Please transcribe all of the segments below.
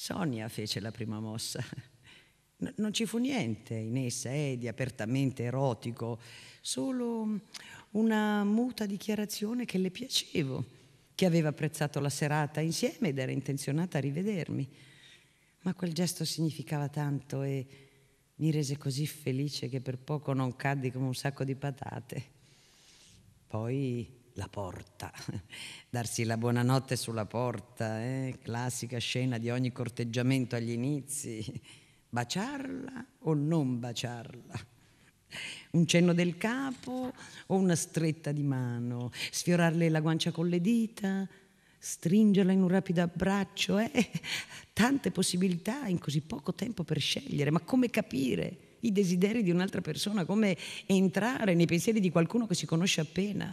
Sonia fece la prima mossa. non ci fu niente in essa eh, di apertamente erotico, solo una muta dichiarazione che le piacevo, che aveva apprezzato la serata insieme ed era intenzionata a rivedermi. Ma quel gesto significava tanto e mi rese così felice che per poco non caddi come un sacco di patate. Poi la porta, darsi la buonanotte sulla porta, eh? classica scena di ogni corteggiamento agli inizi, baciarla o non baciarla un cenno del capo o una stretta di mano, sfiorarle la guancia con le dita, stringerla in un rapido abbraccio, eh? tante possibilità in così poco tempo per scegliere, ma come capire i desideri di un'altra persona, come entrare nei pensieri di qualcuno che si conosce appena?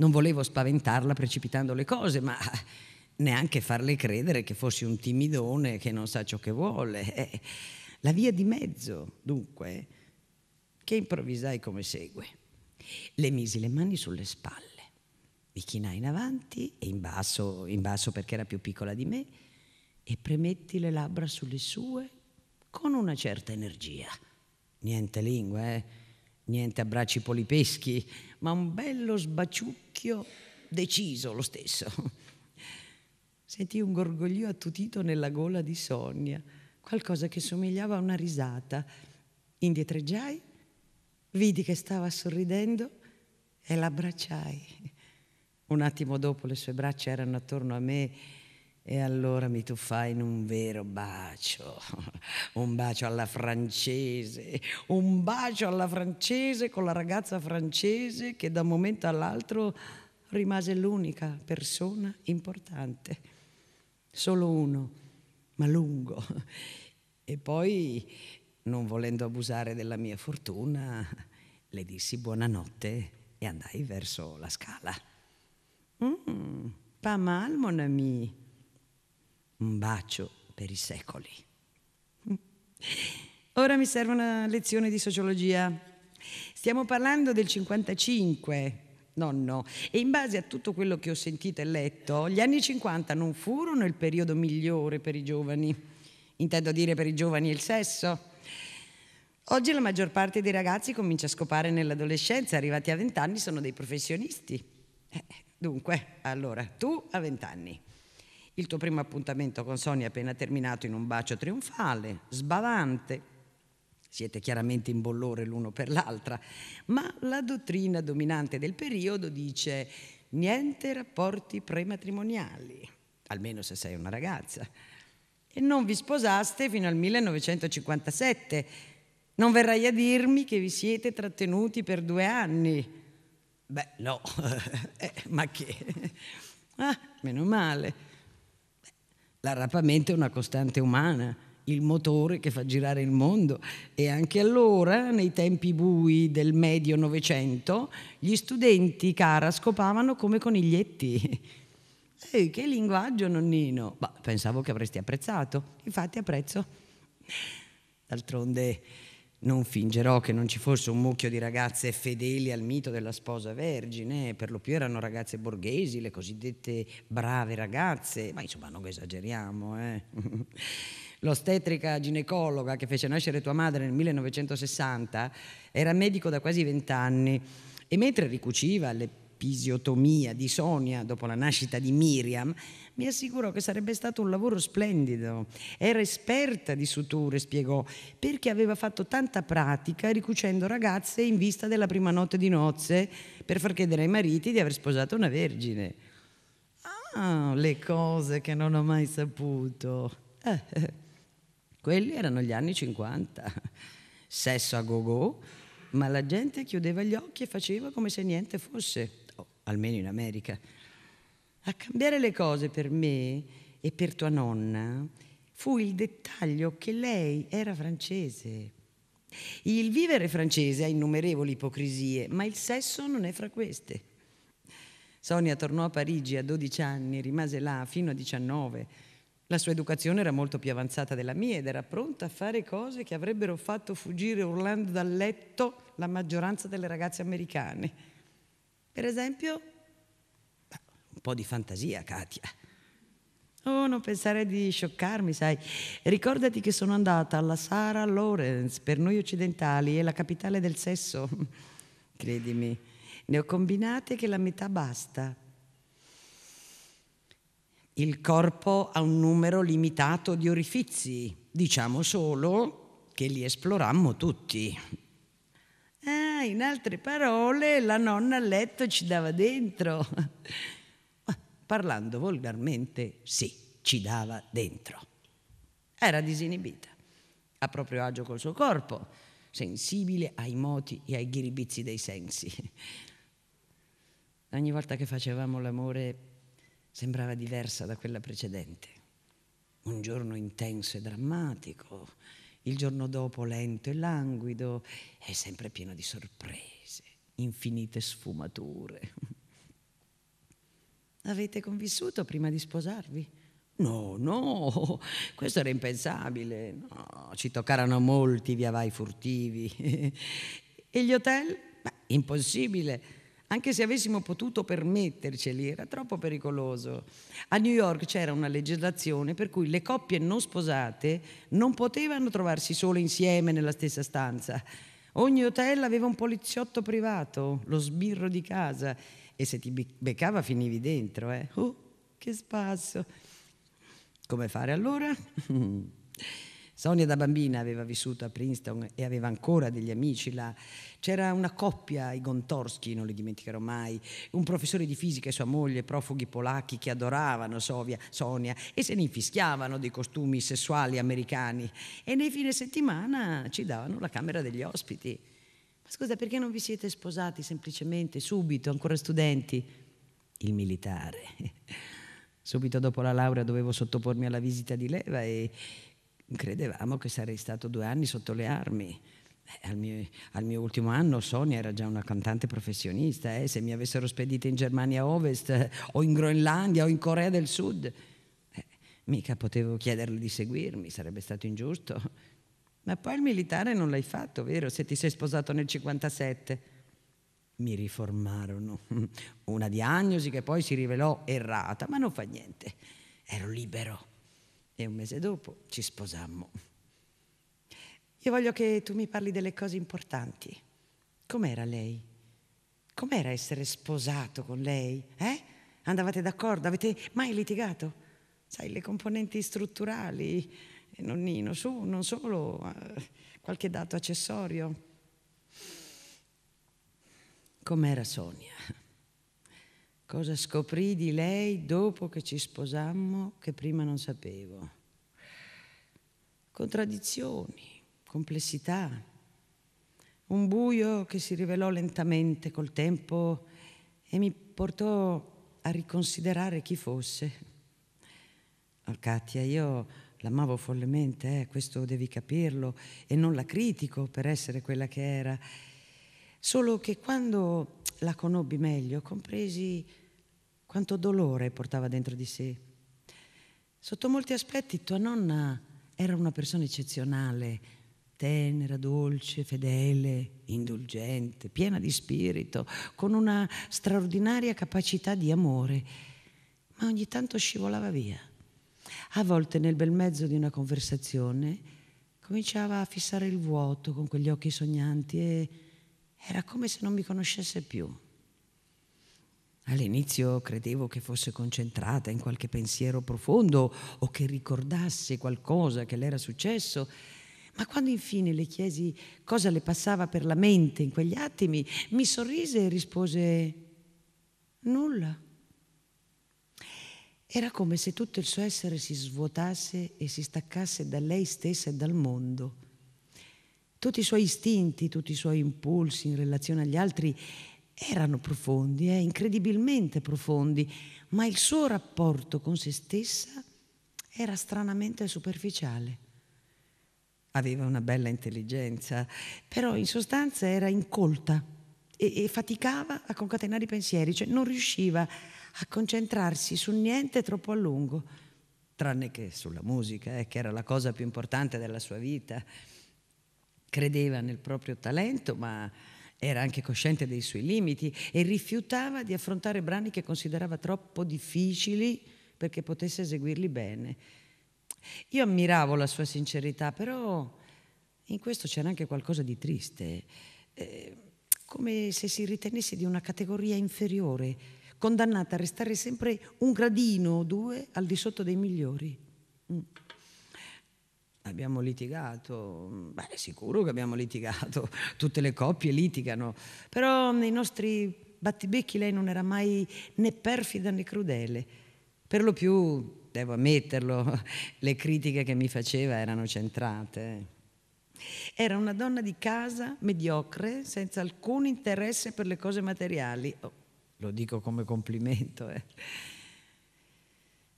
Non volevo spaventarla precipitando le cose, ma neanche farle credere che fossi un timidone che non sa ciò che vuole. Eh, la via di mezzo, dunque, che improvvisai come segue. Le misi le mani sulle spalle, mi chinai in avanti e in basso, in basso perché era più piccola di me, e premetti le labbra sulle sue con una certa energia. Niente lingua, eh? niente abbracci polipeschi, ma un bello sbaciucchio deciso lo stesso. Sentì un gorgoglio attutito nella gola di Sonia, qualcosa che somigliava a una risata. Indietreggiai, vidi che stava sorridendo e l'abbracciai. Un attimo dopo le sue braccia erano attorno a me e allora mi tuffai in un vero bacio, un bacio alla francese, un bacio alla francese con la ragazza francese che da un momento all'altro rimase l'unica persona importante, solo uno, ma lungo. E poi, non volendo abusare della mia fortuna, le dissi buonanotte e andai verso la scala. Mm, pas mal, mon ami un bacio per i secoli. Mm. Ora mi serve una lezione di sociologia. Stiamo parlando del 55, nonno, e in base a tutto quello che ho sentito e letto, gli anni 50 non furono il periodo migliore per i giovani. Intendo dire per i giovani il sesso. Oggi la maggior parte dei ragazzi comincia a scopare nell'adolescenza, arrivati a 20 anni sono dei professionisti. Eh, dunque, allora, tu a 20 anni il tuo primo appuntamento con Sonia è appena terminato in un bacio trionfale, sbavante. Siete chiaramente in bollore l'uno per l'altra, ma la dottrina dominante del periodo dice niente rapporti prematrimoniali, almeno se sei una ragazza. E non vi sposaste fino al 1957. Non verrai a dirmi che vi siete trattenuti per due anni. Beh, no, eh, ma che? Ah, meno male. L'arrapamento è una costante umana, il motore che fa girare il mondo. E anche allora, nei tempi bui del medio Novecento, gli studenti cara scopavano come coniglietti. Ehi, che linguaggio, nonnino! Bah, pensavo che avresti apprezzato, infatti apprezzo. D'altronde non fingerò che non ci fosse un mucchio di ragazze fedeli al mito della sposa vergine, per lo più erano ragazze borghesi, le cosiddette brave ragazze, ma insomma non esageriamo. Eh. L'ostetrica ginecologa che fece nascere tua madre nel 1960 era medico da quasi vent'anni e mentre ricuciva le episiotomia di Sonia dopo la nascita di Miriam, mi assicurò che sarebbe stato un lavoro splendido. Era esperta di suture, spiegò, perché aveva fatto tanta pratica ricucendo ragazze in vista della prima notte di nozze per far credere ai mariti di aver sposato una vergine. Ah, le cose che non ho mai saputo. Eh, quelli erano gli anni 50. Sesso a go-go, ma la gente chiudeva gli occhi e faceva come se niente fosse almeno in America, a cambiare le cose per me e per tua nonna fu il dettaglio che lei era francese. Il vivere francese ha innumerevoli ipocrisie, ma il sesso non è fra queste. Sonia tornò a Parigi a 12 anni, rimase là fino a 19. La sua educazione era molto più avanzata della mia ed era pronta a fare cose che avrebbero fatto fuggire urlando dal letto la maggioranza delle ragazze americane. Per esempio, un po' di fantasia, Katia. Oh, non pensare di scioccarmi, sai. Ricordati che sono andata alla Sara Lawrence per noi occidentali, è la capitale del sesso. Credimi, ne ho combinate che la metà basta. Il corpo ha un numero limitato di orifizi, diciamo solo che li esplorammo tutti. Ah, in altre parole, la nonna a letto ci dava dentro. Parlando volgarmente, sì, ci dava dentro. Era disinibita, a proprio agio col suo corpo, sensibile ai moti e ai ghiribizzi dei sensi. Ogni volta che facevamo l'amore sembrava diversa da quella precedente. Un giorno intenso e drammatico, il giorno dopo lento e languido, è sempre pieno di sorprese, infinite sfumature. Avete convissuto prima di sposarvi? No, no, questo era impensabile. No, ci toccarono molti via vai furtivi. e gli hotel? Beh, impossibile anche se avessimo potuto permetterceli, era troppo pericoloso. A New York c'era una legislazione per cui le coppie non sposate non potevano trovarsi sole insieme nella stessa stanza. Ogni hotel aveva un poliziotto privato, lo sbirro di casa e se ti beccava finivi dentro, eh. Oh, che spasso. Come fare allora? Sonia da bambina aveva vissuto a Princeton e aveva ancora degli amici là. C'era una coppia, i Gontorski, non li dimenticherò mai, un professore di fisica e sua moglie, profughi polacchi che adoravano Sovia, Sonia e se ne infischiavano dei costumi sessuali americani. E nei fine settimana ci davano la camera degli ospiti. Ma scusa, perché non vi siete sposati semplicemente, subito, ancora studenti? Il militare. Subito dopo la laurea dovevo sottopormi alla visita di leva e credevamo che sarei stato due anni sotto le armi. Eh, al, mio, al mio, ultimo anno Sonia era già una cantante professionista, eh, se mi avessero spedita in Germania Ovest eh, o in Groenlandia o in Corea del Sud, eh, mica potevo chiederle di seguirmi, sarebbe stato ingiusto. Ma poi il militare non l'hai fatto, vero? Se ti sei sposato nel 57. Mi riformarono. Una diagnosi che poi si rivelò errata, ma non fa niente. Ero libero e un mese dopo ci sposammo. Io voglio che tu mi parli delle cose importanti. Com'era lei? Com'era essere sposato con lei? Eh? Andavate d'accordo? Avete mai litigato? Sai, le componenti strutturali, eh, nonnino su, non solo, eh, qualche dato accessorio. Com'era Sonia? cosa scoprì di lei dopo che ci sposammo che prima non sapevo. Contraddizioni, complessità, un buio che si rivelò lentamente col tempo e mi portò a riconsiderare chi fosse. Oh, Katia, io l'amavo follemente, eh, questo devi capirlo, e non la critico per essere quella che era. Solo che quando la conobbi meglio compresi quanto dolore portava dentro di sé. Sotto molti aspetti tua nonna era una persona eccezionale, tenera, dolce, fedele, indulgente, piena di spirito, con una straordinaria capacità di amore, ma ogni tanto scivolava via. A volte nel bel mezzo di una conversazione cominciava a fissare il vuoto con quegli occhi sognanti e era come se non mi conoscesse più. All'inizio credevo che fosse concentrata in qualche pensiero profondo o che ricordasse qualcosa che le era successo, ma quando infine le chiesi cosa le passava per la mente in quegli attimi, mi sorrise e rispose nulla. Era come se tutto il suo essere si svuotasse e si staccasse da lei stessa e dal mondo. Tutti i suoi istinti, tutti i suoi impulsi in relazione agli altri erano profondi, eh, incredibilmente profondi, ma il suo rapporto con se stessa era stranamente superficiale. Aveva una bella intelligenza, però in sostanza era incolta e, e faticava a concatenare i pensieri, cioè non riusciva a concentrarsi su niente troppo a lungo, tranne che sulla musica, eh, che era la cosa più importante della sua vita. Credeva nel proprio talento, ma era anche cosciente dei suoi limiti e rifiutava di affrontare brani che considerava troppo difficili perché potesse eseguirli bene. Io ammiravo la sua sincerità, però in questo c'era anche qualcosa di triste, eh, come se si ritenesse di una categoria inferiore, condannata a restare sempre un gradino o due al di sotto dei migliori. Mm. Abbiamo litigato, beh, sicuro che abbiamo litigato, tutte le coppie litigano, però nei nostri battibecchi lei non era mai né perfida né crudele. Per lo più, devo ammetterlo, le critiche che mi faceva erano centrate. Era una donna di casa, mediocre, senza alcun interesse per le cose materiali. Oh, lo dico come complimento. Eh.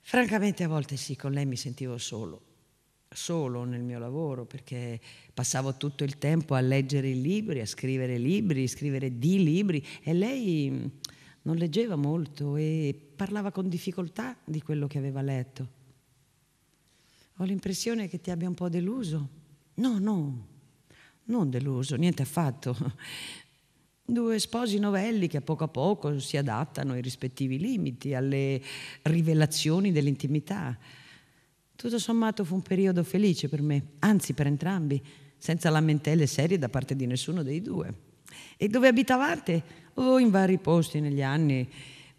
Francamente a volte sì, con lei mi sentivo solo, solo nel mio lavoro perché passavo tutto il tempo a leggere i libri, a scrivere libri, a scrivere di libri e lei mm, non leggeva molto e parlava con difficoltà di quello che aveva letto. Ho l'impressione che ti abbia un po' deluso. No, no, non deluso, niente affatto. Due sposi novelli che a poco a poco si adattano ai rispettivi limiti, alle rivelazioni dell'intimità tutto sommato fu un periodo felice per me, anzi per entrambi, senza lamentele serie da parte di nessuno dei due. E dove abitavate? Oh, in vari posti negli anni,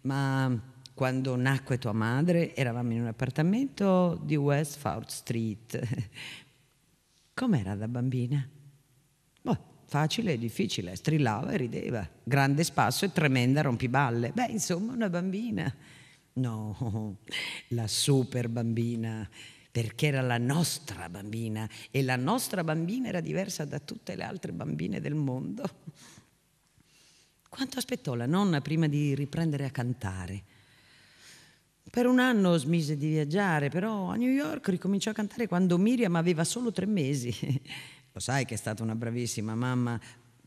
ma quando nacque tua madre eravamo in un appartamento di West Fourth Street. Com'era da bambina? Boh, facile e difficile, strillava e rideva, grande spasso e tremenda rompiballe. Beh, insomma, una bambina. No, la super bambina perché era la nostra bambina e la nostra bambina era diversa da tutte le altre bambine del mondo. Quanto aspettò la nonna prima di riprendere a cantare? Per un anno smise di viaggiare, però a New York ricominciò a cantare quando Miriam aveva solo tre mesi. Lo sai che è stata una bravissima mamma,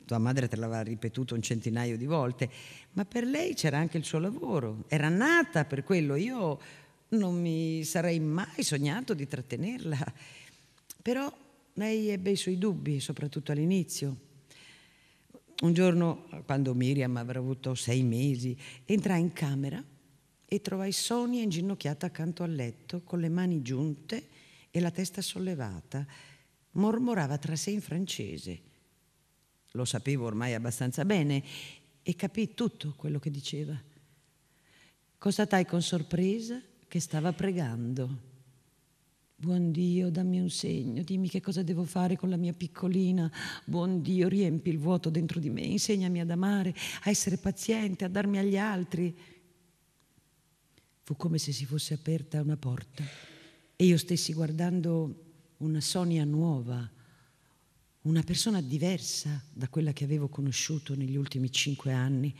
tua madre te l'aveva ripetuto un centinaio di volte, ma per lei c'era anche il suo lavoro, era nata per quello. Io non mi sarei mai sognato di trattenerla. Però lei ebbe i suoi dubbi, soprattutto all'inizio. Un giorno, quando Miriam avrà avuto sei mesi, entrai in camera e trovai Sonia inginocchiata accanto al letto, con le mani giunte e la testa sollevata. Mormorava tra sé in francese. Lo sapevo ormai abbastanza bene e capii tutto quello che diceva. Constatai con sorpresa che stava pregando. Buon Dio, dammi un segno, dimmi che cosa devo fare con la mia piccolina. Buon Dio, riempi il vuoto dentro di me, insegnami ad amare, a essere paziente, a darmi agli altri. Fu come se si fosse aperta una porta e io stessi guardando una Sonia nuova, una persona diversa da quella che avevo conosciuto negli ultimi cinque anni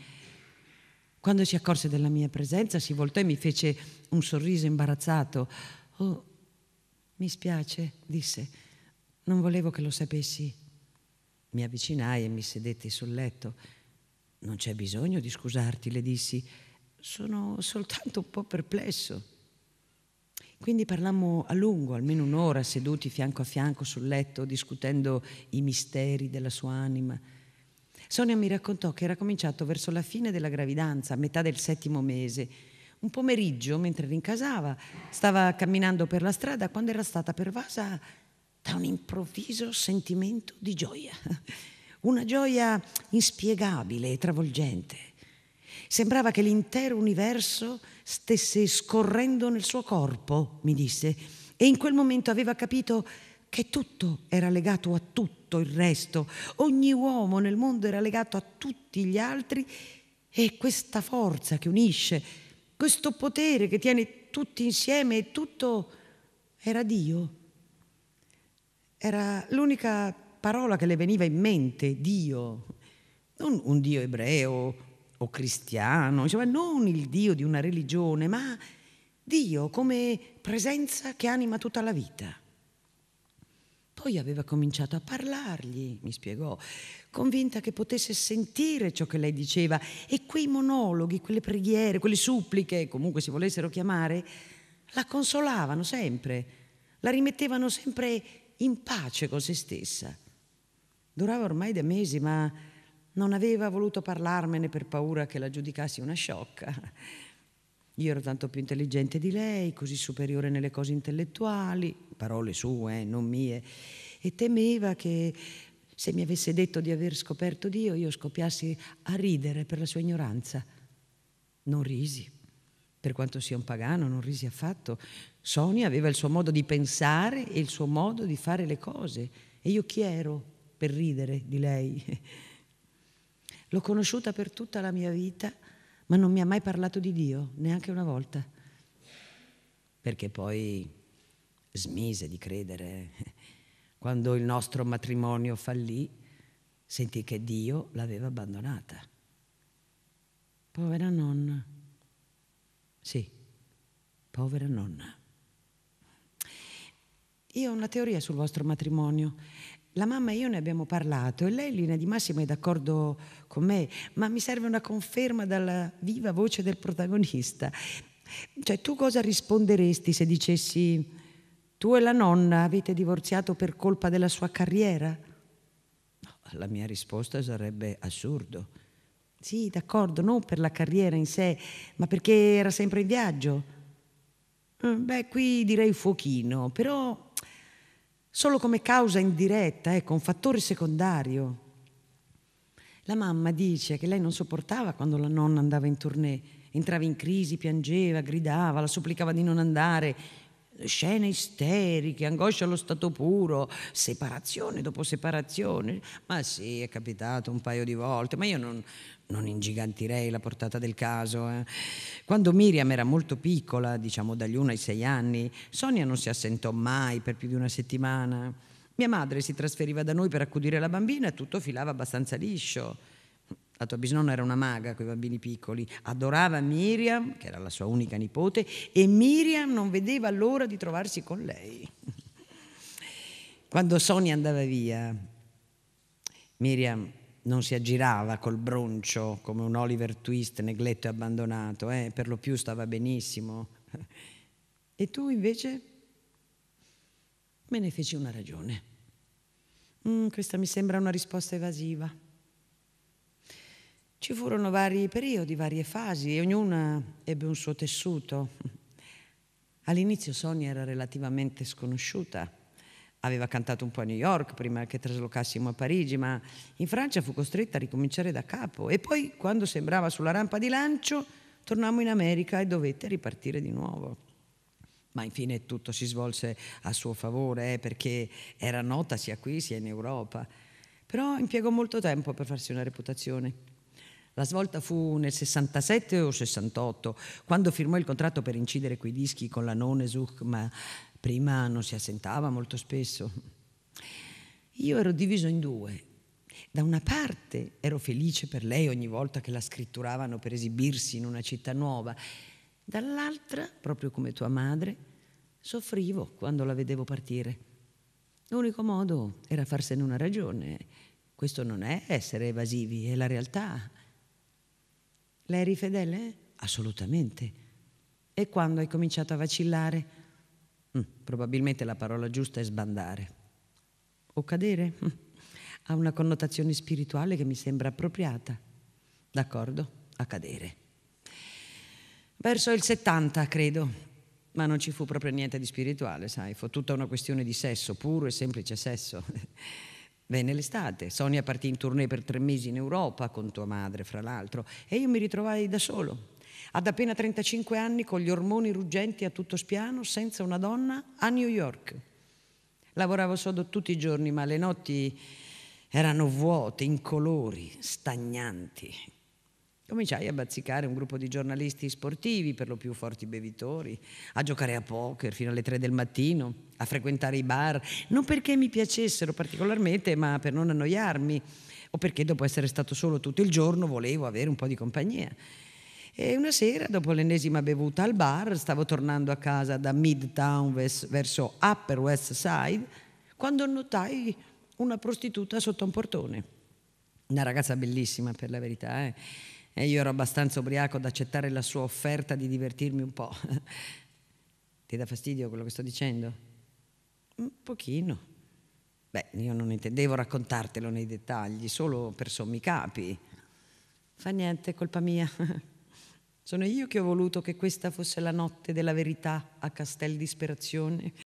quando si accorse della mia presenza si voltò e mi fece un sorriso imbarazzato. Oh, mi spiace, disse, non volevo che lo sapessi. Mi avvicinai e mi sedetti sul letto. Non c'è bisogno di scusarti, le dissi, sono soltanto un po' perplesso. Quindi parlammo a lungo, almeno un'ora, seduti fianco a fianco sul letto, discutendo i misteri della sua anima. Sonia mi raccontò che era cominciato verso la fine della gravidanza, a metà del settimo mese. Un pomeriggio, mentre rincasava, stava camminando per la strada quando era stata pervasa da un improvviso sentimento di gioia. Una gioia inspiegabile e travolgente. Sembrava che l'intero universo stesse scorrendo nel suo corpo, mi disse, e in quel momento aveva capito che tutto era legato a tutto tutto il resto. Ogni uomo nel mondo era legato a tutti gli altri e questa forza che unisce, questo potere che tiene tutti insieme e tutto era Dio. Era l'unica parola che le veniva in mente, Dio. Non un Dio ebreo o cristiano, cioè non il Dio di una religione, ma Dio come presenza che anima tutta la vita. Poi aveva cominciato a parlargli, mi spiegò, convinta che potesse sentire ciò che lei diceva e quei monologhi, quelle preghiere, quelle suppliche, comunque si volessero chiamare, la consolavano sempre, la rimettevano sempre in pace con se stessa. Durava ormai da mesi, ma non aveva voluto parlarmene per paura che la giudicassi una sciocca io ero tanto più intelligente di lei, così superiore nelle cose intellettuali, parole sue, eh, non mie, e temeva che se mi avesse detto di aver scoperto Dio io scoppiassi a ridere per la sua ignoranza. Non risi, per quanto sia un pagano, non risi affatto. Sonia aveva il suo modo di pensare e il suo modo di fare le cose, e io chi ero per ridere di lei? L'ho conosciuta per tutta la mia vita ma non mi ha mai parlato di Dio, neanche una volta, perché poi smise di credere. Quando il nostro matrimonio fallì, sentì che Dio l'aveva abbandonata. Povera nonna. Sì, povera nonna. Io ho una teoria sul vostro matrimonio. La mamma e io ne abbiamo parlato e lei in linea di massima è d'accordo con me, ma mi serve una conferma dalla viva voce del protagonista. Cioè, tu cosa risponderesti se dicessi tu e la nonna avete divorziato per colpa della sua carriera? No, la mia risposta sarebbe assurdo. Sì, d'accordo, non per la carriera in sé, ma perché era sempre in viaggio. Mm, beh, qui direi fuochino, però solo come causa indiretta, ecco, un fattore secondario. La mamma dice che lei non sopportava quando la nonna andava in tournée, entrava in crisi, piangeva, gridava, la supplicava di non andare, scene isteriche, angoscia allo stato puro, separazione dopo separazione. Ma sì, è capitato un paio di volte, ma io non, non ingigantirei la portata del caso. Eh. Quando Miriam era molto piccola, diciamo dagli 1 ai 6 anni, Sonia non si assentò mai per più di una settimana. Mia madre si trasferiva da noi per accudire la bambina e tutto filava abbastanza liscio. La tua bisnonna era una maga con i bambini piccoli, adorava Miriam, che era la sua unica nipote, e Miriam non vedeva l'ora di trovarsi con lei. Quando Sonia andava via, Miriam non si aggirava col broncio come un Oliver Twist negletto e abbandonato, eh? per lo più stava benissimo. E tu invece me ne feci una ragione. Mm, questa mi sembra una risposta evasiva. Ci furono vari periodi, varie fasi e ognuna ebbe un suo tessuto. All'inizio Sonia era relativamente sconosciuta. Aveva cantato un po' a New York prima che traslocassimo a Parigi, ma in Francia fu costretta a ricominciare da capo e poi, quando sembrava sulla rampa di lancio, tornammo in America e dovette ripartire di nuovo. Ma infine tutto si svolse a suo favore, eh, perché era nota sia qui sia in Europa. Però impiegò molto tempo per farsi una reputazione la svolta fu nel 67 o 68, quando firmò il contratto per incidere quei dischi con la Nonesuch, ma prima non si assentava molto spesso. Io ero diviso in due. Da una parte ero felice per lei ogni volta che la scritturavano per esibirsi in una città nuova, dall'altra, proprio come tua madre, soffrivo quando la vedevo partire. L'unico modo era farsene una ragione. Questo non è essere evasivi, è la realtà. Lei eri fedele? Assolutamente. E quando hai cominciato a vacillare? Mm, probabilmente la parola giusta è sbandare. O cadere? Mm. Ha una connotazione spirituale che mi sembra appropriata. D'accordo? A cadere. Verso il 70, credo, ma non ci fu proprio niente di spirituale, sai, fu tutta una questione di sesso, puro e semplice sesso. Venne l'estate, Sonia partì in tournée per tre mesi in Europa con tua madre, fra l'altro, e io mi ritrovai da solo. Ad appena 35 anni, con gli ormoni ruggenti a tutto spiano, senza una donna, a New York. Lavoravo sodo tutti i giorni, ma le notti erano vuote, incolori, stagnanti Cominciai a bazzicare un gruppo di giornalisti sportivi, per lo più forti bevitori, a giocare a poker fino alle tre del mattino, a frequentare i bar, non perché mi piacessero particolarmente, ma per non annoiarmi o perché dopo essere stato solo tutto il giorno volevo avere un po' di compagnia. E una sera, dopo l'ennesima bevuta al bar, stavo tornando a casa da Midtown verso Upper West Side, quando notai una prostituta sotto un portone. Una ragazza bellissima, per la verità, eh e io ero abbastanza ubriaco ad accettare la sua offerta di divertirmi un po'. Ti dà fastidio quello che sto dicendo? Un pochino. Beh, io non intendevo raccontartelo nei dettagli, solo per sommi capi. Fa niente, colpa mia. Sono io che ho voluto che questa fosse la notte della verità a Castel Disperazione.